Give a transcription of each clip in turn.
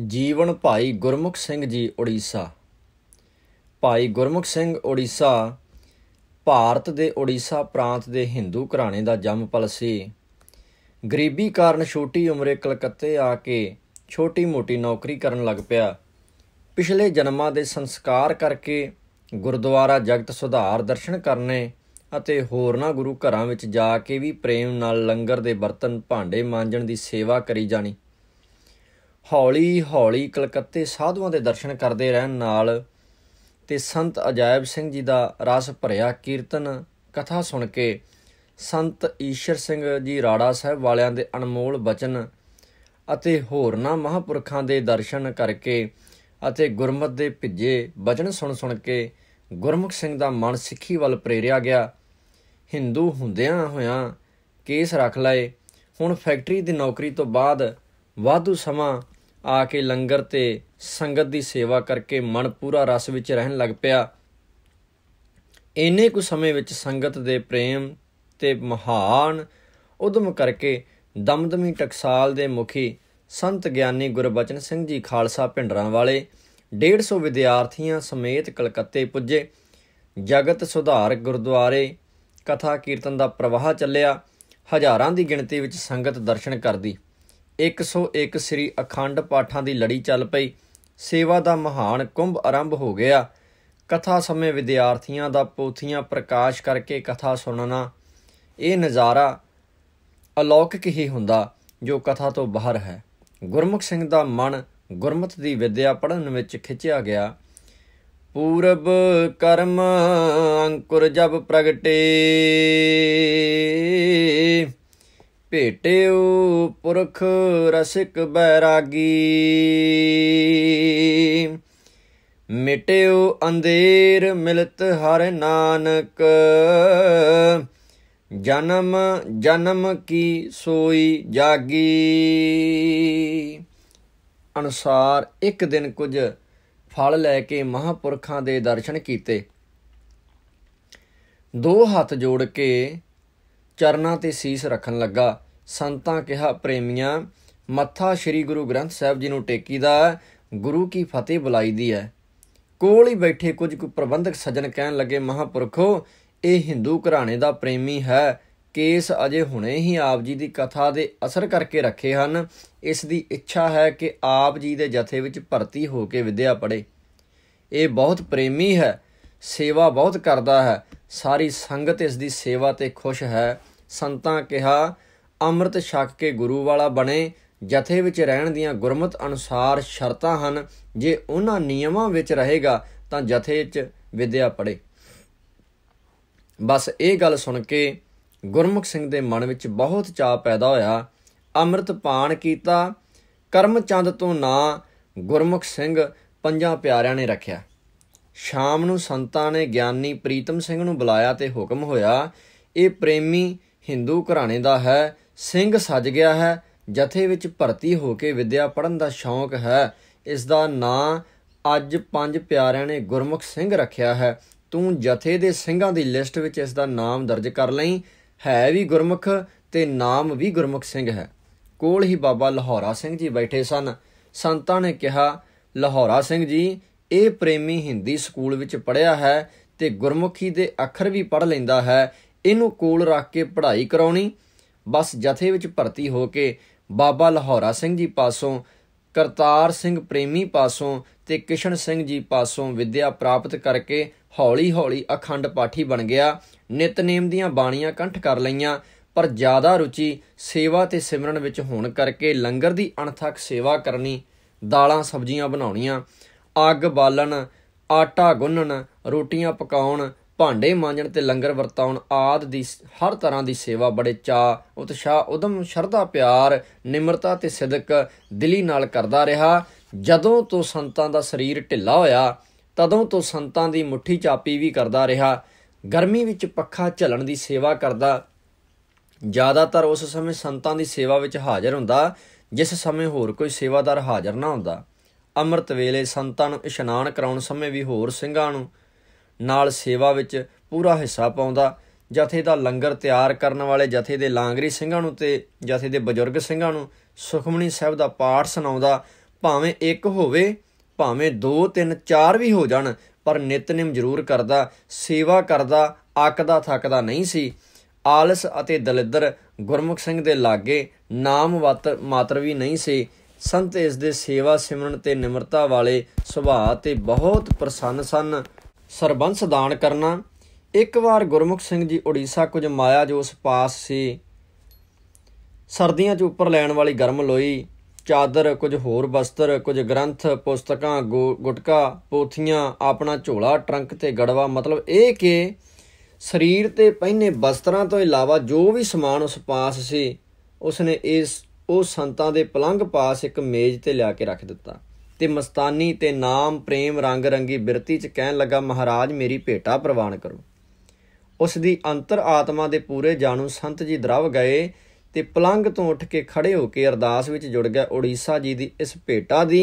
ਜੀਵਨ ਭਾਈ ਗੁਰਮੁਖ ਸਿੰਘ ਜੀ ਉੜੀਸਾ ਭਾਈ ਗੁਰਮੁਖ ਸਿੰਘ ਉੜੀਸਾ ਭਾਰਤ ਦੇ ਉੜੀਸਾ ਪ੍ਰਾਂਤ ਦੇ ਹਿੰਦੂ ਘਰਾਣੇ ਦਾ ਪਲ ਸੀ ਗਰੀਬੀ ਕਾਰਨ ਛੋਟੀ ਉਮਰੇ ਕਲਕੱਤੇ ਆ ਕੇ ਛੋਟੀ-ਮੋਟੀ ਨੌਕਰੀ ਕਰਨ ਲੱਗ ਪਿਆ ਪਿਛਲੇ ਜਨਮਾਂ ਦੇ ਸੰਸਕਾਰ ਕਰਕੇ ਗੁਰਦੁਆਰਾ ਜਗਤ ਸੁਧਾਰ ਦਰਸ਼ਨ ਕਰਨੇ ਅਤੇ ਹੋਰਨਾਂ ਗੁਰੂ ਘਰਾਂ ਵਿੱਚ ਜਾ ਕੇ ਵੀ ਪ੍ਰੇਮ ਨਾਲ ਲੰਗਰ ਦੇ ਬਰਤਨ ਭਾਂਡੇ ਮਾਂਜਣ ਦੀ ਸੇਵਾ ਕਰੀ ਜਾਣੀ ਹੌਲੀ ਹੌਲੀ ਕਲਕੱਤੇ ਸਾਧੂਆਂ ਦੇ ਦਰਸ਼ਨ ਕਰਦੇ ਰਹਿਣ ਨਾਲ ਤੇ ਸੰਤ ਅਜਾਇਬ ਸਿੰਘ ਜੀ ਦਾ ਰਸ ਭਰਿਆ ਕੀਰਤਨ ਕਥਾ ਸੁਣ ਕੇ ਸੰਤ ਈਸ਼ਰ ਸਿੰਘ ਜੀ ਰਾੜਾ ਸਾਹਿਬ ਵਾਲਿਆਂ ਦੇ ਅਨਮੋਲ ਬਚਨ ਅਤੇ ਹੋਰਨਾਂ ਮਹਾਪੁਰਖਾਂ ਦੇ ਦਰਸ਼ਨ ਕਰਕੇ ਅਤੇ ਗੁਰਮਤ ਦੇ ਭਿੱਜੇ ਬਚਨ ਸੁਣ ਸੁਣ ਕੇ ਗੁਰਮੁਖ ਸਿੰਘ ਦਾ ਮਨ ਸਿੱਖੀ ਵੱਲ ਪ੍ਰੇਰਿਆ ਗਿਆ ਹਿੰਦੂ ਹੁੰਦਿਆਂ ਹੋਇਆਂ ਕੇਸ ਰੱਖ ਲਏ ਹੁਣ ਫੈਕਟਰੀ ਦੀ ਨੌਕਰੀ ਤੋਂ ਬਾਅਦ ਵਾਧੂ ਸਮਾਂ ਆ ਕੇ ਲੰਗਰ ਤੇ ਸੰਗਤ ਦੀ ਸੇਵਾ ਕਰਕੇ ਮਨ ਪੂਰਾ ਰਸ ਵਿੱਚ ਰਹਿਣ ਲੱਗ ਪਿਆ ਇੰਨੇ ਕੁ ਸਮੇਂ ਵਿੱਚ ਸੰਗਤ ਦੇ ਪ੍ਰੇਮ ਤੇ ਮਹਾਨ ਉਦਮ ਕਰਕੇ ਦਮਦਮੀ ਟਕਸਾਲ ਦੇ ਮੁਖੀ ਸੰਤ ਗਿਆਨੀ ਗੁਰਬਚਨ ਸਿੰਘ ਜੀ ਖਾਲਸਾ ਭਿੰਡਰਾਂ ਵਾਲੇ 150 ਵਿਦਿਆਰਥੀਆਂ ਸਮੇਤ ਕਲਕੱਤੇ ਪੁੱਜੇ ਜਗਤ ਸੁਧਾਰ ਗੁਰਦੁਆਰੇ ਕਥਾ ਕੀਰਤਨ ਦਾ ਪ੍ਰਵਾਹ ਚੱਲਿਆ ਹਜ਼ਾਰਾਂ ਦੀ ਗਿਣਤੀ ਵਿੱਚ ਸੰਗਤ ਦਰਸ਼ਨ ਕਰਦੀ 101 ਸ੍ਰੀ ਅਖੰਡ ਪਾਠਾਂ ਦੀ ਲੜੀ ਚੱਲ ਪਈ ਸੇਵਾ ਦਾ ਮਹਾਨ ਕੁੰਭ ਆਰੰਭ ਹੋ ਗਿਆ ਕਥਾ ਸਮੇਂ ਵਿਦਿਆਰਥੀਆਂ ਦਾ ਪੋਥੀਆਂ ਪ੍ਰਕਾਸ਼ ਕਰਕੇ ਕਥਾ ਸੁਣਨਾ ਇਹ ਨਜ਼ਾਰਾ ਅਲੌਕਿਕ ਹੀ ਹੁੰਦਾ ਜੋ ਕਥਾ ਤੋਂ ਬਾਹਰ ਹੈ ਗੁਰਮੁਖ ਸਿੰਘ ਦਾ ਮਨ ਗੁਰਮਤ ਦੀ ਵਿਦਿਆ ਪੜਨ ਵਿੱਚ ਖਿੱਚਿਆ ਗਿਆ ਪੂਰਬ ਕਰਮ ਅੰਕੁਰ ਜਬ ਪ੍ਰਗਟੇ ਭੇਟਿਓ ਪੁਰਖ ਰਸਿਕ ਬੈਰਾਗੀ ਮਿਟਿਓ ਅੰਧੇਰ ਮਿਲਤ ਹਰ ਨਾਨਕ ਜਨਮ ਜਨਮ ਕੀ ਸੋਈ ਜਾਗੀ ਅਨੁਸਾਰ ਇੱਕ ਦਿਨ ਕੁਝ ਫਲ ਲੈ ਕੇ ਮਹਾਪੁਰਖਾਂ ਦੇ ਦਰਸ਼ਨ ਕੀਤੇ ਦੋ ਹੱਥ ਜੋੜ ਕੇ ਚਰਨਾਂ ਤੇ ਸੀਸ ਰੱਖਣ ਲੱਗਾ ਸੰਤਾਂ ਕਿਹਾ ਪ੍ਰੇਮੀਆਂ ਮੱਥਾ ਸ੍ਰੀ ਗੁਰੂ ਗ੍ਰੰਥ ਸਾਹਿਬ ਜੀ ਨੂੰ ਟੇਕੀਦਾ ਗੁਰੂ ਕੀ ਫਤਿਹ ਬੁਲਾਈਦੀ ਹੈ ਕੋਲ ਹੀ ਬੈਠੇ ਕੁਝ ਕੁ ਪ੍ਰਬੰਧਕ ਸੱਜਣ ਕਹਿਣ ਲੱਗੇ ਮਹਾਪੁਰਖੋ ਇਹ ਹਿੰਦੂ ਘਰਾਣੇ ਦਾ ਪ੍ਰੇਮੀ ਹੈ ਕੇਸ ਅਜੇ ਹੁਣੇ ਹੀ ਆਪ ਜੀ ਦੀ ਕਥਾ ਦੇ ਅਸਰ ਕਰਕੇ ਰੱਖੇ ਹਨ ਇਸ ਦੀ ਇੱਛਾ ਹੈ ਕਿ ਆਪ ਜੀ ਦੇ ਜਥੇ ਵਿੱਚ ਭਰਤੀ ਹੋ ਕੇ ਵਿਦਿਆ ਪੜੇ ਇਹ ਬਹੁਤ ਪ੍ਰੇਮੀ ਹੈ ਸੇਵਾ ਬਹੁਤ ਕਰਦਾ ਹੈ ਸਾਰੀ ਸੰਗਤ ਇਸ ਦੀ ਸੇਵਾ ਤੇ ਖੁਸ਼ ਹੈ ਸੰਤਾਂ ਕਿਹਾ ਅੰਮ੍ਰਿਤ ਛਕ ਕੇ ਗੁਰੂ ਵਾਲਾ ਬਣੇ ਜਥੇ ਵਿੱਚ ਰਹਿਣ ਦੀਆਂ ਗੁਰਮਤ ਅਨੁਸਾਰ ਸ਼ਰਤਾਂ ਹਨ ਜੇ ਉਹਨਾਂ ਨਿਯਮਾਂ ਵਿੱਚ ਰਹੇਗਾ ਤਾਂ ਜਥੇ 'ਚ ਵਿਦਿਆ ਪੜੇ ਬਸ ਇਹ ਗੱਲ ਸੁਣ ਕੇ ਗੁਰਮੁਖ ਸਿੰਘ ਦੇ ਮਨ ਵਿੱਚ ਬਹੁਤ ਚਾਹ ਪੈਦਾ ਹੋਇਆ ਅੰਮ੍ਰਿਤ ਪਾਣ ਕੀਤਾ ਕਰਮ ਚੰਦ ਤੋਂ ਨਾਂ ਗੁਰਮੁਖ ਸਿੰਘ ਪੰਜਾਂ ਪਿਆਰਿਆਂ ਨੇ ਰੱਖਿਆ ਸ਼ਾਮ ਨੂੰ ਸੰਤਾਂ ਨੇ ਗਿਆਨੀ ਪ੍ਰੀਤਮ ਸਿੰਘ ਨੂੰ ਬੁਲਾਇਆ ਤੇ ਹੁਕਮ ਹੋਇਆ ਇਹ ਪ੍ਰੇਮੀ ਹਿੰਦੂ ਘਰਾਣੇ ਦਾ ਹੈ ਸਿੰਘ ਸੱਜ ਗਿਆ ਹੈ ਜਥੇ ਵਿੱਚ ਭਰਤੀ ਹੋ ਕੇ ਵਿਦਿਆ ਪੜਨ ਦਾ ਸ਼ੌਂਕ ਹੈ ਇਸ ਦਾ ਨਾਂ ਅੱਜ ਪੰਜ ਪਿਆਰਿਆਂ ਨੇ ਗੁਰਮੁਖ ਸਿੰਘ ਰੱਖਿਆ ਹੈ ਤੂੰ ਜਥੇ ਦੇ ਸਿੰਘਾਂ ਦੀ ਲਿਸਟ ਵਿੱਚ ਇਸ ਦਾ ਨਾਮ ਦਰਜ ਕਰ ਲਈ ਹੈ ਵੀ ਗੁਰਮੁਖ ਤੇ ਨਾਮ ਵੀ ਗੁਰਮੁਖ ਸਿੰਘ ਹੈ ਕੋਲ ਹੀ ਬਾਬਾ ਲਾਹੌਰਾ ਸਿੰਘ ਜੀ ਬੈਠੇ ਸਨ ਸੰਤਾਂ ਨੇ ਕਿਹਾ ਲਾਹੌਰਾ ਸਿੰਘ ਜੀ ਇਹ ਪ੍ਰੇਮੀ ਹਿੰਦੀ ਸਕੂਲ ਵਿੱਚ ਪੜਿਆ ਹੈ ਤੇ ਗੁਰਮੁਖੀ ਦੇ ਅੱਖਰ ਵੀ ਪੜ ਲੈਂਦਾ ਹੈ ਇਹਨੂੰ ਕੋਲ ਰੱਖ ਕੇ ਪੜ੍ਹਾਈ ਕਰਾਉਣੀ ਬਸ ਜਥੇ ਵਿੱਚ ਭਰਤੀ ਹੋ ਕੇ ਬਾਬਾ ਲਾਹੌਰਾ ਸਿੰਘ ਜੀ ਪਾਸੋਂ ਕਰਤਾਰ ਸਿੰਘ ਪ੍ਰੇਮੀ ਪਾਸੋਂ ਤੇ ਕਿਸ਼ਨ ਸਿੰਘ ਜੀ ਪਾਸੋਂ ਵਿਦਿਆ ਪ੍ਰਾਪਤ ਕਰਕੇ ਹੌਲੀ-ਹੌਲੀ ਅਖੰਡ ਪਾਠੀ ਬਣ ਗਿਆ ਨਿਤਨੇਮ ਦੀਆਂ ਬਾਣੀਆਂ ਕੰਠ ਕਰ ਲਈਆਂ ਪਰ ਜ਼ਿਆਦਾ ਰੁਚੀ ਸੇਵਾ ਤੇ ਸਿਮਰਨ ਵਿੱਚ ਹੋਣ ਕਰਕੇ ਲੰਗਰ ਦੀ ਅਣਥੱਕ ਸੇਵਾ ਕਰਨੀ ਦਾਲਾਂ ਸਬਜ਼ੀਆਂ ਬਣਾਉਣੀਆਂ ਅੱਗ ਬਾਲਣ ਆਟਾ ਗੁੰਨਣ ਰੋਟੀਆਂ ਪਕਾਉਣ ਭਾਂਡੇ ਮਾਂਜਣ ਤੇ ਲੰਗਰ ਵਰਤਾਉਣ ਆਦ ਦੀ ਹਰ ਤਰ੍ਹਾਂ ਦੀ ਸੇਵਾ ਬੜੇ ਚਾ ਉਤਸ਼ਾਹ ਉਦਮ ਸ਼ਰਧਾ ਪਿਆਰ ਨਿਮਰਤਾ ਤੇ ਸਿਦਕ ਦਿਲੀ ਨਾਲ ਕਰਦਾ ਰਿਹਾ ਜਦੋਂ ਤੋਂ ਸੰਤਾਂ ਦਾ ਸਰੀਰ ਢਿੱਲਾ ਹੋਇਆ ਤਦੋਂ ਤੋਂ ਸੰਤਾਂ ਦੀ ਮੁੱਠੀ ਚਾਪੀ ਵੀ ਕਰਦਾ ਰਿਹਾ ਗਰਮੀ ਵਿੱਚ ਪੱਖਾ ਝਲਣ ਦੀ ਸੇਵਾ ਕਰਦਾ ਜ਼ਿਆਦਾਤਰ ਉਸ ਸਮੇਂ ਸੰਤਾਂ ਦੀ ਸੇਵਾ ਵਿੱਚ ਹਾਜ਼ਰ ਹੁੰਦਾ ਜਿਸ ਸਮੇਂ ਹੋਰ ਕੋਈ ਸੇਵਾਦਾਰ ਹਾਜ਼ਰ ਨਾ ਹੁੰਦਾ ਅੰਮ੍ਰਿਤ ਵੇਲੇ ਸੰਤਾਂ ਨੂੰ ਇਸ਼ਨਾਨ ਕਰਾਉਣ ਸਮੇਂ ਵੀ ਹੋਰ ਸਿੰਘਾਂ ਨੂੰ ਨਾਲ ਸੇਵਾ ਵਿੱਚ ਪੂਰਾ ਹਿੱਸਾ ਪਾਉਂਦਾ ਜਥੇ ਦਾ ਲੰਗਰ ਤਿਆਰ ਕਰਨ ਵਾਲੇ ਜਥੇ ਦੇ ਲਾਂਗਰੀ ਸਿੰਘਾਂ ਨੂੰ ਤੇ ਜਥੇ ਦੇ ਬਜ਼ੁਰਗ ਸਿੰਘਾਂ ਨੂੰ ਸੁਖਮਣੀ ਸਾਹਿਬ ਦਾ ਪਾਠ ਸੁਣਾਉਂਦਾ ਭਾਵੇਂ ਇੱਕ ਹੋਵੇ ਭਾਵੇਂ 2 3 4 ਵੀ ਹੋ ਜਾਣ ਪਰ ਨਿਤਨੇਮ ਜ਼ਰੂਰ ਕਰਦਾ ਸੇਵਾ ਕਰਦਾ ਆਕਦਾ ਥੱਕਦਾ ਨਹੀਂ ਸੀ ਆਲਸ ਅਤੇ ਦਲਿੱਦਰ ਗੁਰਮੁਖ ਸਿੰਘ ਦੇ ਲਾਗੇ ਨਾਮ ਮਾਤਰ ਵੀ ਨਹੀਂ ਸੀ ਸੰਤ ਇਸ ਦੇ ਸੇਵਾ ਸਿਮਰਨ ਤੇ ਨਿਮਰਤਾ ਵਾਲੇ ਸੁਭਾਅ ਤੇ ਬਹੁਤ ਪ੍ਰਸੰਨ ਸਨ ਸਰਬੰਸ ਦਾਨ ਕਰਨਾ ਇੱਕ ਵਾਰ ਗੁਰਮੁਖ ਸਿੰਘ ਜੀ ਉੜੀਸਾ ਕੁਝ ਮਾਇਆ ਜੋ ਉਸ ਪਾਸ ਸੀ ਸਰਦੀਆਂ 'ਚ ਉੱਪਰ ਲੈਣ ਵਾਲੀ ਗਰਮ ਲੋਈ ਚਾਦਰ ਕੁਝ ਹੋਰ ਬਸਤਰ ਕੁਝ ਗ੍ਰੰਥ ਪੁਸਤਕਾਂ ਗੁਟਕਾ ਪੋਥੀਆਂ ਆਪਣਾ ਝੋਲਾ ਟਰੰਕ ਤੇ ਗੜਵਾ ਮਤਲਬ ਇਹ ਕਿ ਸਰੀਰ ਤੇ ਪਹਿਨੇ ਬਸਤਰਾਂ ਤੋਂ ਇਲਾਵਾ ਜੋ ਵੀ ਸਮਾਨ ਉਸ ਪਾਸ ਸੀ ਉਸਨੇ ਇਸ ਉਹ ਸੰਤਾਂ ਦੇ ਪਲੰਗ ਪਾਸ ਇੱਕ ਮੇਜ਼ ਤੇ ਲਿਆ ਕੇ ਰੱਖ ਦਿੱਤਾ ਤੇ ਮਸਤਾਨੀ ਤੇ ਨਾਮ ਪ੍ਰੇਮ ਰੰਗ ਰੰਗੀ ਬਿਰਤੀ ਚ ਕਹਿਣ ਲੱਗਾ ਮਹਾਰਾਜ ਮੇਰੀ ਭੇਟਾ ਪ੍ਰਵਾਨ ਕਰੋ ਉਸ ਦੀ ਅੰਤਰ ਆਤਮਾ ਦੇ ਪੂਰੇ ਜਾਣੂ ਸੰਤ ਜੀ ਦਰਵ ਗਏ ਤੇ ਪਲੰਗ ਤੋਂ ਉੱਠ ਕੇ ਖੜੇ ਹੋ ਕੇ ਅਰਦਾਸ ਵਿੱਚ ਜੁੜ ਗਿਆ ਓਡੀਸ਼ਾ ਜੀ ਦੀ ਇਸ ਭੇਟਾ ਦੀ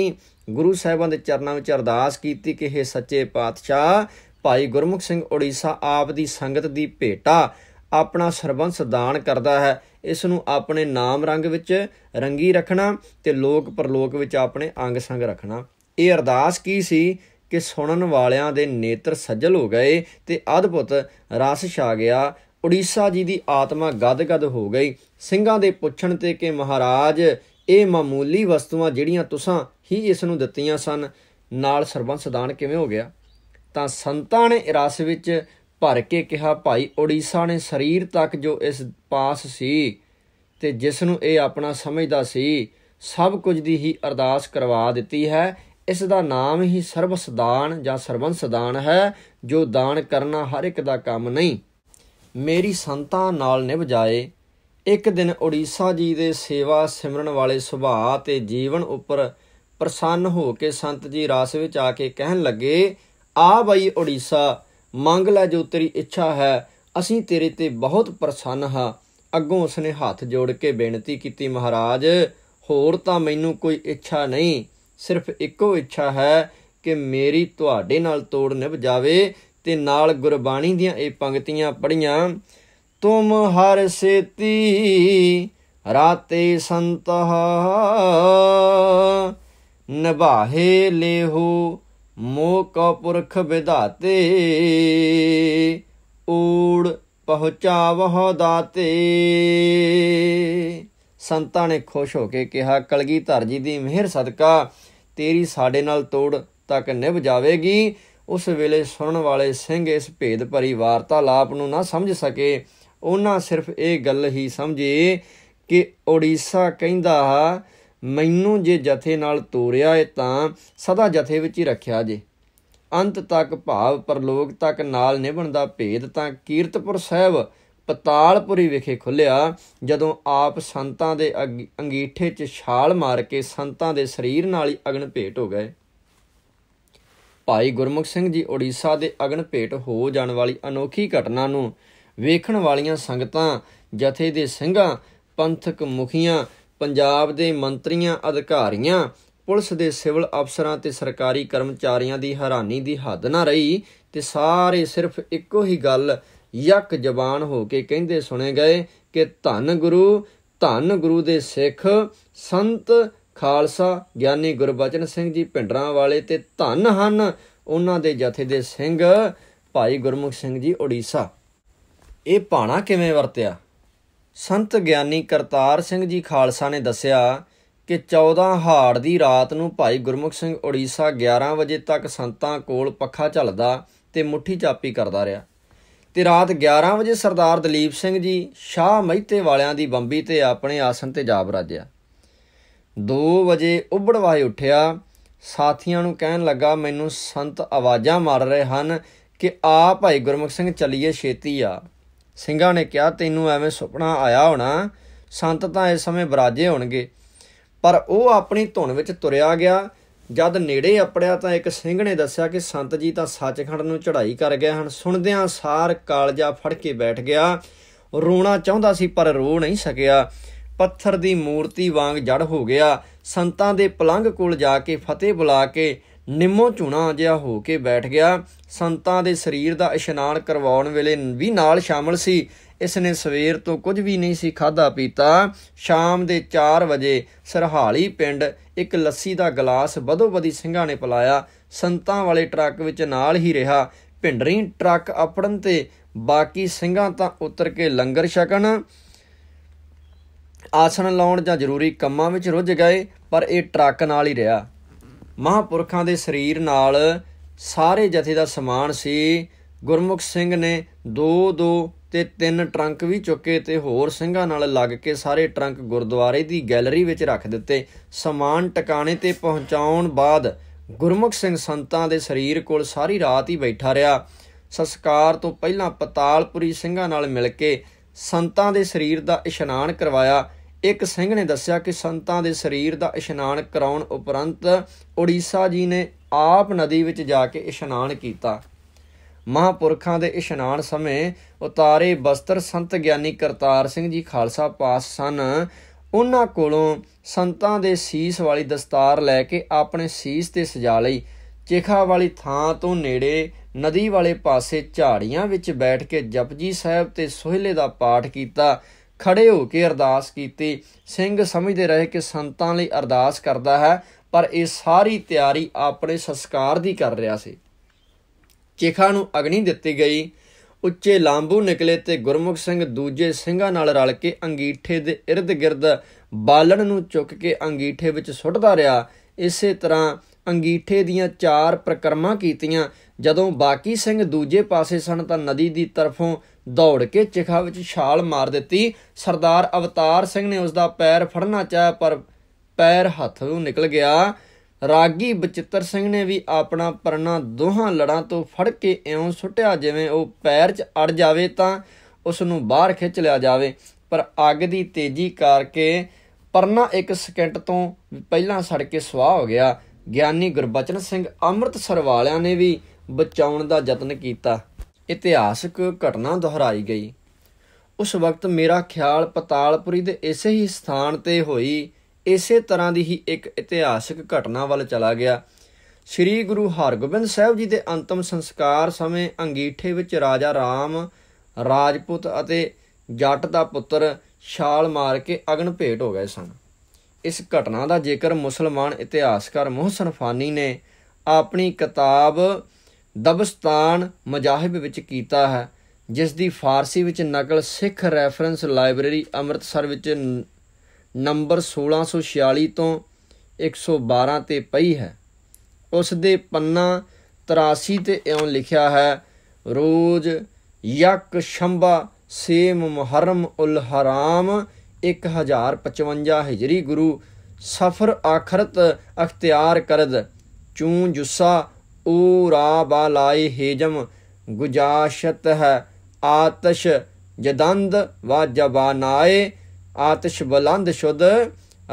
ਗੁਰੂ ਸਾਹਿਬਾਂ ਦੇ ਚਰਨਾਂ ਵਿੱਚ ਅਰਦਾਸ ਕੀਤੀ ਕਿ हे ਸੱਚੇ ਪਾਤਸ਼ਾਹ ਭਾਈ ਗੁਰਮੁਖ ਸਿੰਘ ਓਡੀਸ਼ਾ ਆਪ ਦੀ ਸੰਗਤ ਦੀ ਭੇਟਾ ਆਪਣਾ ਸਰਬੰਸ ਦਾਨ ਕਰਦਾ ਹੈ ਇਸ ਨੂੰ ਆਪਣੇ ਨਾਮ ਰੰਗ ਵਿੱਚ ਰੰਗੀ ਰੱਖਣਾ ਤੇ ਲੋਕ ਪਰਲੋਕ ਵਿੱਚ ਆਪਣੇ ਅੰਗ ਸੰਗ ਰੱਖਣਾ ਇਹ ਅਰਦਾਸ ਕੀ ਸੀ ਕਿ ਸੁਣਨ ਵਾਲਿਆਂ ਦੇ ਨੇਤਰ ਸੱਜਲ ਹੋ ਗਏ ਤੇ ਅਦਭੁਤ ਰਸ ਛਾ ਗਿਆ ਉੜੀਸਾ ਜੀ ਦੀ ਆਤਮਾ ਗਦਗਦ ਹੋ ਗਈ ਸਿੰਘਾਂ ਦੇ ਪੁੱਛਣ ਤੇ ਕਿ ਮਹਾਰਾਜ ਇਹ ਮਾਮੂਲੀ ਵਸਤੂਆਂ ਜਿਹੜੀਆਂ ਤੁਸੀਂ ਹੀ ਇਸ ਨੂੰ ਦਿੱਤੀਆਂ ਸਨ ਨਾਲ ਸਰਬੰਸਦਾਨ ਕਿਵੇਂ ਹੋ ਗਿਆ ਤਾਂ ਸੰਤਾਂ ਨੇ ਰਸ ਵਿੱਚ ਭਰ ਕੇ ਕਿਹਾ ਭਾਈ ਓਡੀਸ਼ਾ ਨੇ ਸਰੀਰ ਤੱਕ ਜੋ ਇਸ ਪਾਸ ਸੀ ਤੇ ਜਿਸ ਨੂੰ ਇਹ ਆਪਣਾ ਸਮਝਦਾ ਸੀ ਸਭ ਕੁਝ ਦੀ ਹੀ ਅਰਦਾਸ ਕਰਵਾ ਦਿੱਤੀ ਹੈ ਇਸ ਦਾ ਨਾਮ ਹੀ ਸਰਬਸਦਾਨ ਜਾਂ ਸਰਵੰਸਦਾਨ ਹੈ ਜੋ ਦਾਨ ਕਰਨਾ ਹਰ ਇੱਕ ਦਾ ਕੰਮ ਨਹੀਂ ਮੇਰੀ ਸੰਤਾਂ ਨਾਲ ਜਾਏ ਇੱਕ ਦਿਨ ਓਡੀਸ਼ਾ ਜੀ ਦੇ ਸੇਵਾ ਸਿਮਰਨ ਵਾਲੇ ਸੁਭਾਅ ਤੇ ਜੀਵਨ ਉੱਪਰ ਪ੍ਰਸੰਨ ਹੋ ਕੇ ਸੰਤ ਜੀ ਰਾਸ ਵਿੱਚ ਆ ਕੇ ਕਹਿਣ ਲੱਗੇ ਆ ਬਈ ਓਡੀਸ਼ਾ ਮੰਗ ਲੈ ਜੋ ਤੇਰੀ ਇੱਛਾ ਹੈ ਅਸੀਂ ਤੇਰੇ ਤੇ ਬਹੁਤ ਪ੍ਰਸੰਨ ਹਾਂ ਅੱਗੋਂ ਉਸਨੇ ਹੱਥ ਜੋੜ ਕੇ ਬੇਨਤੀ ਕੀਤੀ ਮਹਾਰਾਜ ਹੋਰ ਤਾਂ ਮੈਨੂੰ ਕੋਈ ਇੱਛਾ ਨਹੀਂ ਸਿਰਫ ਇੱਕੋ ਇੱਛਾ ਹੈ ਕਿ ਮੇਰੀ ਤੁਹਾਡੇ ਨਾਲ ਤੋੜ ਨਿਭ ਜਾਵੇ ਤੇ ਨਾਲ ਗੁਰਬਾਣੀ ਦੀਆਂ ਇਹ ਪੰਕਤੀਆਂ ਪੜੀਆਂ ਤੁਮ ਹਰ ਸੇਤੀ ਰਾਤੇ ਸੰਤਹ ਨਿਭਾਹੇ ਲੇਹੋ ਮੋਹ ਕਉ ਪੁਰਖ ਵਿਧਾਤੇ ਊੜ ਪਹੁੰਚਾਵਹੁ ਦਾਤੇ ਸੰਤਾਂ ਨੇ ਖੁਸ਼ ਹੋ ਕੇ ਕਿਹਾ ਕਲਗੀਧਰ ਜੀ ਦੀ ਮਿਹਰ ਸਦਕਾ ਤੇਰੀ ਸਾਡੇ ਨਾਲ ਤੋੜ ਤੱਕ ਨਿਭ ਜਾਵੇਗੀ ਉਸ ਵੇਲੇ ਸੁਣਨ ਵਾਲੇ ਸਿੰਘ ਇਸ ਭੇਦ ਭਰੀ ਵਾਰਤਾਲਾਪ ਨੂੰ ਨਾ ਸਮਝ ਸਕੇ ਉਹਨਾਂ ਸਿਰਫ ਇਹ ਗੱਲ ਹੀ ਸਮਝੇ ਕਿ ਓਡੀਸ਼ਾ ਕਹਿੰਦਾ ਮੈਨੂੰ ਜੇ ਜਥੇ ਨਾਲ ਤੋਰਿਆ ਏ ਤਾਂ ਸਦਾ ਜਥੇ ਵਿੱਚ ਹੀ ਰੱਖਿਆ ਜੇ ਅੰਤ ਤੱਕ ਭਾਵ ਪਰਲੋਕ ਤੱਕ ਨਾਲ ਨਿਭਣ ਦਾ ਭੇਦ ਤਾਂ ਕੀਰਤਪੁਰ ਸਾਹਿਬ ਪਤਾਲਪੁਰੀ ਵਿਖੇ ਖੁੱਲਿਆ ਜਦੋਂ ਆਪ ਸੰਤਾਂ ਦੇ ਅੰਗੀਠੇ 'ਚ ਛਾਲ ਮਾਰ ਕੇ ਸੰਤਾਂ ਦੇ ਸਰੀਰ ਨਾਲ ਹੀ ਅਗਨ ਭੇਟ ਹੋ ਗਏ ਭਾਈ ਗੁਰਮੁਖ ਸਿੰਘ ਜੀ ਓਡੀਸ਼ਾ ਦੇ ਅਗਨ ਭੇਟ ਹੋ ਜਾਣ ਵਾਲੀ ਅਨੋਖੀ ਘਟਨਾ ਨੂੰ ਵੇਖਣ ਵਾਲੀਆਂ ਸੰਗਤਾਂ ਜਥੇ ਦੇ ਸਿੰਘਾਂ ਪੰਥਕ ਮੁਖੀਆਂ ਪੰਜਾਬ ਦੇ ਮੰਤਰੀਆਂ ਅਧਿਕਾਰੀਆਂ ਪੁਲਿਸ ਦੇ ਸਿਵਲ ਅਫਸਰਾਂ ਤੇ ਸਰਕਾਰੀ ਕਰਮਚਾਰੀਆਂ ਦੀ ਹੈਰਾਨੀ ਦੀ ਹੱਦ ਨਾ ਰਹੀ ਤੇ ਸਾਰੇ ਸਿਰਫ ਇੱਕੋ ਹੀ ਗੱਲ ਯੱਕ ਜ਼ਬਾਨ ਹੋ ਕੇ ਕਹਿੰਦੇ ਸੁਣੇ ਗਏ ਕਿ ਧੰਨ ਗੁਰੂ ਧੰਨ ਗੁਰੂ ਦੇ ਸਿੱਖ ਸੰਤ ਖਾਲਸਾ ਗਿਆਨੀ ਗੁਰਬਚਨ ਸਿੰਘ ਜੀ ਪਿੰਡਰਾਂ ਵਾਲੇ ਤੇ ਧੰਨ ਹਨ ਉਹਨਾਂ ਦੇ ਜਥੇ ਦੇ ਸਿੰਘ ਭਾਈ ਗੁਰਮੁਖ ਸਿੰਘ ਜੀ ਓਡੀਸ਼ਾ ਇਹ ਪਾਣਾ ਕਿਵੇਂ ਵਰਤਿਆ ਸੰਤ ਗਿਆਨੀ ਕਰਤਾਰ ਸਿੰਘ ਜੀ ਖਾਲਸਾ ਨੇ ਦੱਸਿਆ ਕਿ 14 ਹਾੜ ਦੀ ਰਾਤ ਨੂੰ ਭਾਈ ਗੁਰਮੁਖ ਸਿੰਘ ਓਡੀਸ਼ਾ 11 ਵਜੇ ਤੱਕ ਸੰਤਾਂ ਕੋਲ ਪੱਖਾ ਝੱਲਦਾ ਤੇ ਮੁੱਠੀ ਚਾਪੀ ਕਰਦਾ ਰਿਹਾ ਤੇ ਰਾਤ 11 ਵਜੇ ਸਰਦਾਰ ਦਲੀਪ ਸਿੰਘ ਜੀ ਸ਼ਾਹ ਮਹਿਤੇ ਵਾਲਿਆਂ ਦੀ ਬੰਬੀ ਤੇ ਆਪਣੇ ਆਸਨ ਤੇ ਜਾ ਬਰਾਜਿਆ 2 ਵਜੇ ਉੱਭੜਵਾਏ ਉੱਠਿਆ ਸਾਥੀਆਂ ਨੂੰ ਕਹਿਣ ਲੱਗਾ ਮੈਨੂੰ ਸੰਤ ਆਵਾਜ਼ਾਂ ਮਾਰ ਰਹੇ ਹਨ ਕਿ ਆ ਭਾਈ ਗੁਰਮੁਖ ਸਿੰਘ ਚਲੀਏ ਛੇਤੀ ਆ ਸਿੰਘਾਂ ਨੇ ਕਿਹਾ ਤੈਨੂੰ ਐਵੇਂ ਸੁਪਨਾ ਆਇਆ ਹੋਣਾ ਸੰਤ ਤਾਂ ਇਸ ਸਮੇਂ ਬਰਾਜੇ ਹੋਣਗੇ ਪਰ ਉਹ ਆਪਣੀ ਧੁਨ ਵਿੱਚ ਤੁਰਿਆ ਗਿਆ ਜਦ ਨੇੜੇ ਆਪੜਿਆ ਤਾਂ ਇੱਕ ਸਿੰਘ ਨੇ ਦੱਸਿਆ ਕਿ ਸੰਤ ਜੀ ਤਾਂ ਸੱਚਖੰਡ ਨੂੰ ਚੜ੍ਹਾਈ ਕਰ ਗਏ ਹਨ ਸੁਣਦਿਆਂ ਸਾਰ ਕਾਲਜਾ ਫੜ ਕੇ ਬੈਠ ਗਿਆ ਰੋਣਾ ਚਾਹੁੰਦਾ ਸੀ ਪਰ ਰੋ ਨਹੀਂ ਸਕਿਆ ਪੱਥਰ ਦੀ ਮੂਰਤੀ ਵਾਂਗ ਜੜ ਹੋ ਗਿਆ ਸੰਤਾਂ ਦੇ ਪਲੰਗ ਕੋਲ ਜਾ ਕੇ ਫਤਿਹ ਬੁਲਾ ਕੇ ਨਿੰਮੋ ਝੂਣਾ ਜਿਹਾ ਹੋ ਕੇ ਬੈਠ ਗਿਆ ਸੰਤਾਂ ਦੇ ਸਰੀਰ ਦਾ ਇਸ਼ਨਾਨ ਕਰਵਾਉਣ ਵੇਲੇ ਵੀ ਨਾਲ ਸ਼ਾਮਲ ਸੀ ਇਸ ਨੇ ਸਵੇਰ ਤੋਂ ਕੁਝ ਵੀ ਨਹੀਂ ਸੀ ਖਾਦਾ ਪੀਤਾ ਸ਼ਾਮ ਦੇ 4 ਵਜੇ ਸਰਹਾਲੀ ਪਿੰਡ ਇੱਕ ਲੱਸੀ ਦਾ ਗਲਾਸ ਬਦੋਬਦੀ ਸਿੰਘਾਂ ਨੇ ਪਲਾਇਆ ਸੰਤਾਂ ਵਾਲੇ ਟਰੱਕ ਵਿੱਚ ਨਾਲ ਹੀ ਰਿਹਾ ਭਿੰਡਰੀ ਟਰੱਕ ਆਪੜਨ ਤੇ ਬਾਕੀ ਸਿੰਘਾਂ ਤਾਂ ਉਤਰ ਕੇ ਲੰਗਰ ਛਕਣ ਆਸਣ ਲਾਉਣ ਜਾਂ ਜ਼ਰੂਰੀ ਕੰਮਾਂ ਵਿੱਚ ਰੁੱਝ ਗਏ ਪਰ ਇਹ ਟਰੱਕ ਨਾਲ ਹੀ ਰਿਹਾ ਮਹਾਪੁਰਖਾਂ ਦੇ ਸਰੀਰ ਨਾਲ ਸਾਰੇ ਜਥੇ ਦਾ ਸਮਾਨ ਸੀ ਗੁਰਮੁਖ ਸਿੰਘ ਨੇ ਦੋ ਦੋ ਤੇ ਤਿੰਨ ਟਰੰਕ ਵੀ ਚੁੱਕੇ ਤੇ ਹੋਰ ਸਿੰਘਾਂ ਨਾਲ ਲੱਗ ਕੇ ਸਾਰੇ ਟਰੰਕ ਗੁਰਦੁਆਰੇ ਦੀ ਗੈਲਰੀ ਵਿੱਚ ਰੱਖ ਦਿੱਤੇ ਸਮਾਨ ਟਿਕਾਣੇ ਤੇ ਪਹੁੰਚਾਉਣ ਬਾਅਦ ਗੁਰਮੁਖ ਸਿੰਘ ਸੰਤਾਂ ਦੇ ਸਰੀਰ ਕੋਲ ਸਾਰੀ ਰਾਤ ਹੀ ਬੈਠਾ ਰਿਹਾ ਸੰਸਕਾਰ ਤੋਂ ਪਹਿਲਾਂ ਪਤਾਲਪੁਰੀ ਸਿੰਘਾਂ ਨਾਲ ਮਿਲ ਕੇ ਸੰਤਾਂ ਦੇ ਸਰੀਰ ਦਾ ਇਸ਼ਨਾਨ ਕਰਵਾਇਆ ਇੱਕ ਸਿੰਘ ਨੇ ਦੱਸਿਆ ਕਿ ਸੰਤਾਂ ਦੇ ਸਰੀਰ ਦਾ ਇਸ਼ਨਾਨ ਕਰਾਉਣ ਉਪਰੰਤ ਓਡੀਸਾ ਜੀ ਨੇ ਆਪ ਨਦੀ ਵਿੱਚ ਜਾ ਕੇ ਇਸ਼ਨਾਨ ਕੀਤਾ ਮਹਾਪੁਰਖਾਂ ਦੇ ਇਸ਼ਨਾਨ ਸਮੇਂ ਉਤਾਰੇ ਬਸਤਰ ਸੰਤ ਗਿਆਨੀ ਕਰਤਾਰ ਸਿੰਘ ਜੀ ਖਾਲਸਾ ਪਾਸ ਸਨ ਉਹਨਾਂ ਕੋਲੋਂ ਸੰਤਾਂ ਦੇ ਸੀਸ ਵਾਲੀ ਦਸਤਾਰ ਲੈ ਕੇ ਆਪਣੇ ਸੀਸ ਤੇ ਸਜਾ ਲਈ ਚਿਖਾ ਵਾਲੀ ਥਾਂ ਤੋਂ ਨੇੜੇ ਨਦੀ ਵਾਲੇ ਪਾਸੇ ਝਾੜੀਆਂ ਵਿੱਚ ਬੈਠ ਕੇ ਜਪਜੀ ਸਾਹਿਬ ਤੇ ਸੋਹਲੇ ਦਾ ਪਾਠ ਕੀਤਾ ਖੜੇ ਹੋ ਕੇ ਅਰਦਾਸ ਕੀਤੀ ਸਿੰਘ ਸਮਝਦੇ ਰਹੇ ਕਿ ਸੰਤਾਂ ਲਈ ਅਰਦਾਸ ਕਰਦਾ ਹੈ ਪਰ ਇਹ ਸਾਰੀ ਤਿਆਰੀ ਆਪਣੇ ਸੰਸਕਾਰ ਦੀ ਕਰ ਰਿਹਾ ਸੀ ਚੇਖਾ ਨੂੰ ਅਗਨੀ ਦਿੱਤੀ ਗਈ ਉੱਚੇ ਲਾਂਬੂ ਨਿਕਲੇ ਤੇ ਗੁਰਮੁਖ ਸਿੰਘ ਦੂਜੇ ਸਿੰਘਾਂ ਨਾਲ ਰਲ ਕੇ ਅੰਗੀਠੇ ਦੇ ird-gird ਬਾਲਣ ਨੂੰ ਚੁੱਕ ਕੇ ਅੰਗੀਠੇ ਵਿੱਚ ਸੁੱਟਦਾ ਰਿਹਾ ਇਸੇ ਤਰ੍ਹਾਂ ਅੰਗੀਠੇ ਦੀਆਂ ਚਾਰ ਪ੍ਰਕਰਮਾਂ ਕੀਤੀਆਂ ਜਦੋਂ ਬਾਕੀ ਸਿੰਘ ਦੂਜੇ ਪਾਸੇ ਸਨ ਤਾਂ ਨਦੀ ਦੀ ਤਰਫੋਂ ਦੌੜ ਕੇ ਚਿਖਾ ਵਿੱਚ ਛਾਲ ਮਾਰ ਦਿੱਤੀ ਸਰਦਾਰ ਅਵਤਾਰ ਸਿੰਘ ਨੇ ਉਸ ਦਾ ਪੈਰ ਫੜਨਾ ਚਾਹਿਆ ਪਰ ਪੈਰ ਹੱਥੋਂ ਨਿਕਲ ਗਿਆ ਰਾਗੀ ਬਚਿੱਤਰ ਸਿੰਘ ਨੇ ਵੀ ਆਪਣਾ ਪਰਣਾ ਦੋਹਾਂ ਲੜਾਂ ਤੋਂ ਫੜ ਕੇ ਇਉਂ ਸੁੱਟਿਆ ਜਿਵੇਂ ਉਹ ਪੈਰ 'ਚ ਅੜ ਜਾਵੇ ਤਾਂ ਉਸ ਨੂੰ ਬਾਹਰ ਖਿੱਚ ਲਿਆ ਜਾਵੇ ਪਰ ਅੱਗ ਦੀ ਤੇਜ਼ੀ ਕਰਕੇ ਪਰਨਾ ਇੱਕ ਸਕਿੰਟ ਤੋਂ ਪਹਿਲਾਂ ਸੜ ਕੇ ਸੁਆਹ ਹੋ ਗਿਆ ਗਿਆਨੀ ਗੁਰਬਚਨ ਸਿੰਘ ਅੰਮ੍ਰਿਤਸਰ ਵਾਲਿਆਂ ਨੇ ਵੀ ਬਚਾਉਣ ਦਾ ਯਤਨ ਕੀਤਾ ਇਤਿਹਾਸਕ ਘਟਨਾ ਦੁਹਰਾਈ ਗਈ ਉਸ ਵਕਤ ਮੇਰਾ ਖਿਆਲ ਪਤਾਲਪੁਰੀ ਦੇ ਇਸੇ ਹੀ ਸਥਾਨ ਤੇ ਹੋਈ ਇਸੇ ਤਰ੍ਹਾਂ ਦੀ ਹੀ ਇੱਕ ਇਤਿਹਾਸਕ ਘਟਨਾ ਵੱਲ ਚਲਾ ਗਿਆ ਸ੍ਰੀ ਗੁਰੂ ਹਰਗੋਬਿੰਦ ਸਾਹਿਬ ਜੀ ਦੇ ਅੰਤਮ ਸੰਸਕਾਰ ਸਮੇਂ ਅੰਗੀਠੇ ਵਿੱਚ ਰਾਜਾ ਰਾਮ ਰਾਜਪੂਤ ਅਤੇ ਜੱਟ ਦਾ ਪੁੱਤਰ ਛਾਲ ਮਾਰ ਕੇ ਅਗਨ ਭੇਟ ਹੋ ਗਏ ਸਨ ਇਸ ਘਟਨਾ ਦਾ ਜ਼ਿਕਰ ਮੁਸਲਮਾਨ ਇਤਿਹਾਸਕਾਰ ਮੁਹਸਨ ਫਾਨੀ ਨੇ ਆਪਣੀ ਕਿਤਾਬ ਦਬਸਤਾਨ ਮਜ਼ਾਹਿਬ ਵਿੱਚ ਕੀਤਾ ਹੈ ਜਿਸ ਦੀ ਫਾਰਸੀ ਵਿੱਚ ਨਕਲ ਸਿੱਖ ਰੈਫਰੈਂਸ ਲਾਇਬ੍ਰੇਰੀ ਅੰਮ੍ਰਿਤਸਰ ਵਿੱਚ ਨੰਬਰ 1646 ਤੋਂ 112 ਤੇ ਪਈ ਹੈ ਉਸ ਦੇ ਪੰਨਾ 83 ਤੇ ਇਉਂ ਲਿਖਿਆ ਹੈ ਰੋਜ਼ ਯਕ ਸ਼ੰਬਾ ਸੇਮ ਮੁਹਰਮ ਉਲ ਹਰਾਮ 1055 ਹਿਜਰੀ ਗੁਰੂ ਸਫਰ ਆਖਰਤ ਅਖਤਿਆਰ ਕਰਦ ਚੂੰ ਜੁਸਾ ਊ ਰਾ ਬਾ ਲਾਈ ਹੇਜਮ ਗੁਜਾਸ਼ਤ ਹੈ ਆਤਸ਼ ਜਦੰਦ ਵਾ ਜਬਾਨਾਏ ਆਤਸ਼ ਬਲੰਦ ਸ਼ੁਦ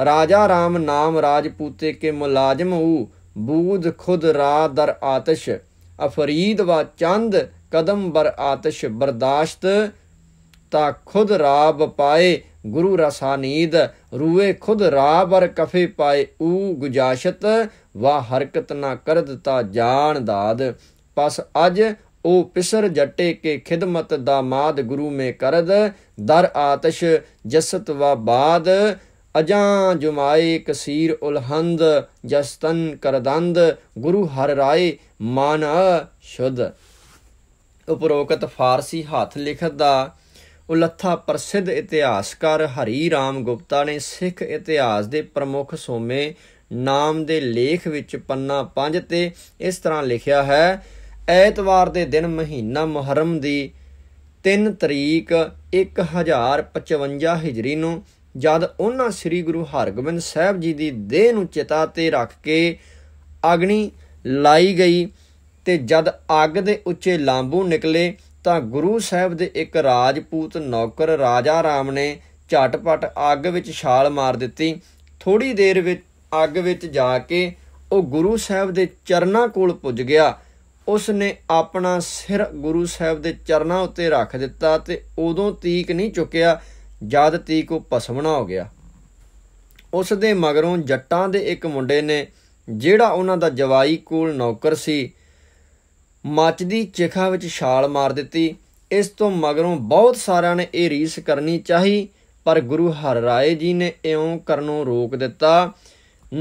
ਰਾਜਾ ਰਾਮ ਨਾਮ ਰਾਜਪੂਤੇ ਕੇ ਮੁਲਾਜ਼ਮ ਊ ਬੂਦ ਖੁਦ ਰਾ ਦਰ ਆਤਸ਼ ਅਫਰੀਦ ਵਾ ਚੰਦ ਕਦਮ ਬਰ ਆਤਸ਼ ਬਰਦਾਸ਼ਤ ਤਾ ਖੁਦ ਰਾਬ ਪਾਏ ਗੁਰੂ ਰਸਾ ਨੀਦ ਰੂਏ ਖੁਦ ਰਾ ਬਰ ਕਫੇ ਪਾਏ ਊ ਗੁਜਾਸ਼ਤ ਵਾ ਹਰਕਤ ਨਾ ਕਰ ਦਿੱਤਾ ਜਾਣ ਦਾਦ ਪਸ ਅਜ ਉਹ ਪਿਸਰ ਜੱਟੇ ਕੇ ਖਿਦਮਤ ਦਾ ਮਾਦ ਗੁਰੂ ਮੇ ਕਰਦ ਦਰ ਆਤਿਸ਼ ਜਸਤ ਵਾ ਬਾਦ ਅਜਾਂ ਜੁਮਾਏ ਕਸੀਰ ਉਲਹੰਦ ਜਸਤਨ ਕਰਦੰਦ ਗੁਰੂ ਹਰ ਰਾਏ ਮਾਨ ਸ਼ੁਦ ਉਪਰੋਕਤ ਫਾਰਸੀ ਹੱਥ ਲਿਖਤ ਦਾ ਉਲੱਥਾ ਪ੍ਰਸਿੱਧ ਇਤਿਹਾਸਕਾਰ ਹਰੀ ਰਾਮ ਗੁਪਤਾ ਨੇ ਸਿੱਖ ਇਤਿਹਾਸ ਦੇ ਪ੍ਰਮੁੱਖ ਸੋਮੇ ਨਾਮ ਦੇ ਲੇਖ ਵਿੱਚ ਪੰਨਾ 5 ਤੇ ਇਸ ਤਰ੍ਹਾਂ ਲਿਖਿਆ ਹੈ ਐਤਵਾਰ ਦੇ ਦਿਨ ਮਹੀਨਾ ਮੁਹਰਮ ਦੀ 3 ਤਰੀਕ 1055 ਹਿਜਰੀ ਨੂੰ ਜਦ ਉਹਨਾਂ ਸ੍ਰੀ ਗੁਰੂ ਹਰਗੋਬਿੰਦ ਸਾਹਿਬ ਜੀ ਦੀ ਦੇਹ ਨੂੰ ਚਿਤਾ ਤੇ ਰੱਖ ਕੇ ਅਗਨੀ ਲਾਈ ਗਈ ਤੇ ਜਦ ਅੱਗ ਦੇ ਉੱਚੇ ਲਾਂਬੂ ਨਿਕਲੇ ਤਾਂ ਗੁਰੂ ਸਾਹਿਬ ਦੇ ਇੱਕ ਰਾਜਪੂਤ ਨੌਕਰ ਰਾਜਾ ਰਾਮ ਨੇ ਝਟਪਟ ਅੱਗ ਵਿੱਚ ਛਾਲ ਮਾਰ ਦਿੱਤੀ ਥੋੜੀ ਦੇਰ ਵਿੱਚ ਅੱਗ ਵਿੱਚ ਜਾ ਕੇ ਉਹ ਗੁਰੂ ਸਾਹਿਬ ਦੇ ਚਰਨਾਂ ਕੋਲ ਪੁੱਜ ਗਿਆ ਉਸ ਨੇ ਆਪਣਾ ਸਿਰ ਗੁਰੂ ਸਾਹਿਬ ਦੇ ਚਰਨਾਂ ਉੱਤੇ ਰੱਖ ਦਿੱਤਾ ਤੇ ਉਦੋਂ ਤੀਕ ਨਹੀਂ ਚੁੱਕਿਆ ਜਦ ਤੀਕ ਉਹ ਭਸਮਣਾ ਹੋ ਗਿਆ ਉਸ ਦੇ ਮਗਰੋਂ ਜੱਟਾਂ ਦੇ ਇੱਕ ਮੁੰਡੇ ਨੇ ਜਿਹੜਾ ਉਹਨਾਂ ਦਾ ਜਵਾਈ ਕੋਲ ਨੌਕਰ ਸੀ ਮੱਚ ਦੀ ਚਿਖਾ ਵਿੱਚ ਛਾਲ ਮਾਰ ਦਿੱਤੀ ਇਸ ਤੋਂ ਮਗਰੋਂ ਬਹੁਤ ਸਾਰਿਆਂ ਨੇ ਇਹ ਰੀਸ ਕਰਨੀ ਚਾਹੀ ਪਰ ਗੁਰੂ ਹਰ ਰਾਏ ਜੀ ਨੇ ਇਉਂ ਕਰਨੋਂ ਰੋਕ ਦਿੱਤਾ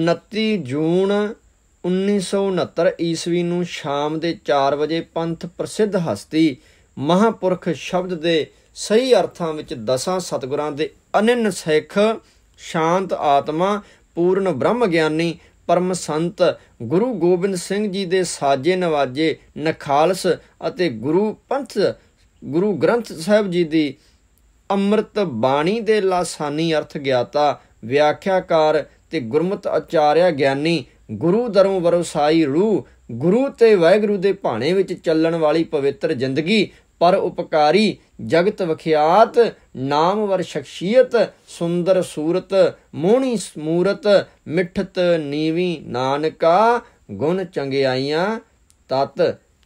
29 ਜੂਨ 1969 ਈਸਵੀ ਨੂੰ ਸ਼ਾਮ ਦੇ 4 ਵਜੇ ਪੰਥ ਪ੍ਰਸਿੱਧ ਹਸਤੀ ਮਹਾਪੁਰਖ ਸ਼ਬਦ ਦੇ ਸਹੀ ਅਰਥਾਂ ਵਿੱਚ ਦਸਾਂ ਸਤਗੁਰਾਂ ਦੇ ਅਨੰਨ ਸਿੱਖ ਸ਼ਾਂਤ ਆਤਮਾ ਪੂਰਨ ਬ੍ਰਹਮ ਗਿਆਨੀ ਪਰਮ ਸੰਤ ਗੁਰੂ ਗੋਬਿੰਦ ਸਿੰਘ ਜੀ ਦੇ ਸਾਜੇ ਨਵਾਜੇ ਨਖਾਲਸ ਅਤੇ ਗੁਰੂ ਪੰਥ ਗੁਰੂ ਗ੍ਰੰਥ ਸਾਹਿਬ ਜੀ ਦੀ ਅੰਮ੍ਰਿਤ ਬਾਣੀ ਦੇ ਲਾਸਾਨੀ ਅਰਥ ਗਿਆਤਾ ਵਿਆਖਿਆਕਾਰ ਤੇ ਗੁਰਮਤ ਆਚਾਰਿਆ ਗਿਆਨੀ ਗੁਰੂ ਦਰੋਂ ਵਰਸਾਈ ਰੂ ਗੁਰੂ ਤੇ ਵਾਹਿਗੁਰੂ ਦੇ ਭਾਣੇ ਵਿੱਚ ਚੱਲਣ ਵਾਲੀ ਪਵਿੱਤਰ ਜ਼ਿੰਦਗੀ ਪਰ ਉਪਕਾਰੀ ਜਗਤ ਵਿਖਿਆਤ ਨਾਮਵਰ ਸ਼ਖਸੀਅਤ ਸੁੰਦਰ ਸੂਰਤ ਮੋਹਣੀ ਸਮੂਰਤ ਮਿੱਠਤ ਨੀਵੀ ਨਾਨਕਾ ਗੁਣ ਚੰਗਿਆਈਆਂ ਤਤ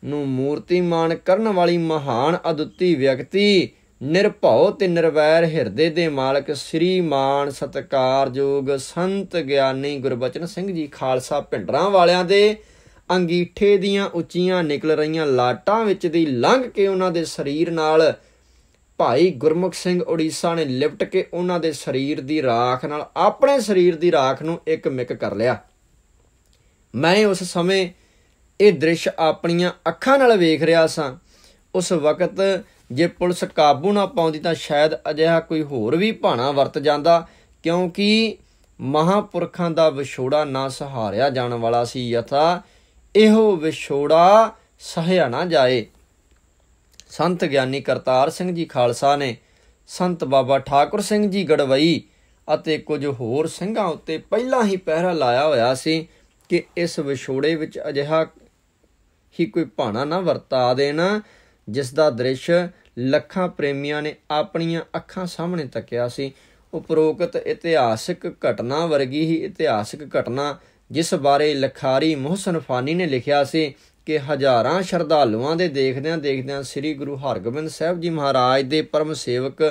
ਨੂੰ ਮੂਰਤੀ ਮਾਨ ਕਰਨ ਵਾਲੀ ਮਹਾਨ ਅਦੁੱਤੀ ਵਿਅਕਤੀ ਨਿਰਭਉ ਤੇ ਨਿਰਵੈਰ ਹਿਰਦੇ ਦੇ ਮਾਲਕ ਸ੍ਰੀ ਮਾਨ ਸਤਕਾਰਯੋਗ ਸੰਤ ਗਿਆਨੀ ਗੁਰਬਚਨ ਸਿੰਘ ਜੀ ਖਾਲਸਾ ਪਿੰਡਰਾਂ ਵਾਲਿਆਂ ਦੇ ਅੰਗੀਠੇ ਦੀਆਂ ਉੱਚੀਆਂ ਨਿਕਲ ਰਹੀਆਂ ਲਾਟਾਂ ਵਿੱਚ ਦੀ ਲੰਘ ਕੇ ਉਹਨਾਂ ਦੇ ਸਰੀਰ ਨਾਲ ਭਾਈ ਗੁਰਮੁਖ ਸਿੰਘ ਉੜੀਸਾ ਨੇ ਲਿਪਟ ਕੇ ਉਹਨਾਂ ਦੇ ਸਰੀਰ ਦੀ ਰਾਖ ਨਾਲ ਆਪਣੇ ਸਰੀਰ ਦੀ ਰਾਖ ਨੂੰ ਇੱਕ ਮਿਕ ਕਰ ਲਿਆ ਮੈਂ ਉਸ ਸਮੇਂ ਇਹ ਦ੍ਰਿਸ਼ ਆਪਣੀਆਂ ਅੱਖਾਂ ਨਾਲ ਵੇਖ ਰਿਹਾ ਸਾਂ ਉਸ ਵਕਤ ਜੇ ਪੁਲਿਸ ਕਾਬੂ ਨਾ ਪਾਉਂਦੀ ਤਾਂ ਸ਼ਾਇਦ ਅਜਿਹਾ ਕੋਈ ਹੋਰ ਵੀ ਭਾਣਾ ਵਰਤ ਜਾਂਦਾ ਕਿਉਂਕਿ ਮਹਾਪੁਰਖਾਂ ਦਾ ਵਿਛੋੜਾ ਨਾ ਸਹਾਰਿਆ ਜਾਣ ਵਾਲਾ ਸੀ ਯਥਾ ਇਹੋ ਵਿਛੋੜਾ ਸਹਿਆ ਨਾ ਜਾਏ ਸੰਤ ਗਿਆਨੀ ਕਰਤਾਰ ਸਿੰਘ ਜੀ ਖਾਲਸਾ ਨੇ ਸੰਤ ਬਾਬਾ ਠਾਕੁਰ ਸਿੰਘ ਜੀ ਗੜਵਈ ਅਤੇ ਕੁਝ ਹੋਰ ਸਿੰਘਾਂ ਉੱਤੇ ਪਹਿਲਾਂ ਹੀ ਪਹਿਰਾ ਲਾਇਆ ਹੋਇਆ ਸੀ ਕਿ ਇਸ ਵਿਛੋੜੇ ਵਿੱਚ ਅਜਿਹਾ ਹੀ ਕੋਈ ਭਾਣਾ ਨਾ ਵਰਤਾ ਦੇਣਾ ਜਿਸ ਦਾ ਦ੍ਰਿਸ਼ ਲੱਖਾਂ ਪ੍ਰੇਮੀਆਂ ਨੇ ਆਪਣੀਆਂ ਅੱਖਾਂ ਸਾਹਮਣੇ ਤੱਕਿਆ ਸੀ ਉਪਰੋਕਤ ਇਤਿਹਾਸਿਕ ਘਟਨਾ ਵਰਗੀ ਹੀ ਇਤਿਹਾਸਿਕ ਘਟਨਾ ਜਿਸ ਬਾਰੇ ਲਖਾਰੀ ਮੁਹਸਨ ਫਾਨੀ ਨੇ ਲਿਖਿਆ ਸੀ ਕਿ ਹਜ਼ਾਰਾਂ ਸ਼ਰਧਾਲੂਆਂ ਦੇ ਦੇਖਦਿਆਂ ਦੇਖਦਿਆਂ ਸ੍ਰੀ ਗੁਰੂ ਹਰਗੋਬਿੰਦ ਸਾਹਿਬ ਜੀ ਮਹਾਰਾਜ ਦੇ ਪਰਮ ਸੇਵਕ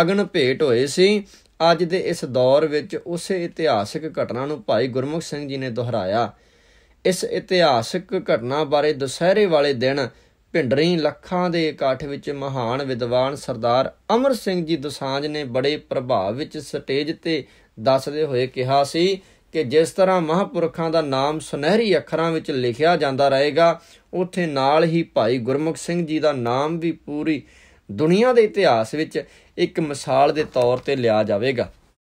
ਅਗਨ ਭੇਟ ਹੋਏ ਸੀ ਅੱਜ ਦੇ ਇਸ ਦੌਰ ਵਿੱਚ ਉਸੇ ਇਤਿਹਾਸਿਕ ਘਟਨਾ ਨੂੰ ਭਾਈ ਗੁਰਮੁਖ ਸਿੰਘ ਜੀ ਨੇ ਦੁਹਰਾਇਆ ਇਸ ਇਤਿਹਾਸਿਕ ਘਟਨਾ ਬਾਰੇ ਦੁਸਹਿਰੇ ਵਾਲੇ ਦਿਨ ਭਿੰਡਰੀ ਲੱਖਾਂ ਦੇ ਇਕੱਠ ਵਿੱਚ ਮਹਾਨ ਵਿਦਵਾਨ ਸਰਦਾਰ ਅਮਰ ਸਿੰਘ ਜੀ ਦਸਾਂਜ ਨੇ ਬੜੇ ਪ੍ਰਭਾਵ ਵਿੱਚ ਸਟੇਜ ਤੇ ਦੱਸਦੇ ਹੋਏ ਕਿਹਾ ਸੀ ਕਿ ਜਿਸ ਤਰ੍ਹਾਂ ਮਹਾਪੁਰਖਾਂ ਦਾ ਨਾਮ ਸੁਨਹਿਰੀ ਅੱਖਰਾਂ ਵਿੱਚ ਲਿਖਿਆ ਜਾਂਦਾ ਰਹੇਗਾ ਉਥੇ ਨਾਲ ਹੀ ਭਾਈ ਗੁਰਮੁਖ ਸਿੰਘ ਜੀ ਦਾ ਨਾਮ ਵੀ ਪੂਰੀ ਦੁਨੀਆ ਦੇ ਇਤਿਹਾਸ ਵਿੱਚ ਇੱਕ ਮਿਸਾਲ ਦੇ ਤੌਰ ਤੇ ਲਿਆ ਜਾਵੇਗਾ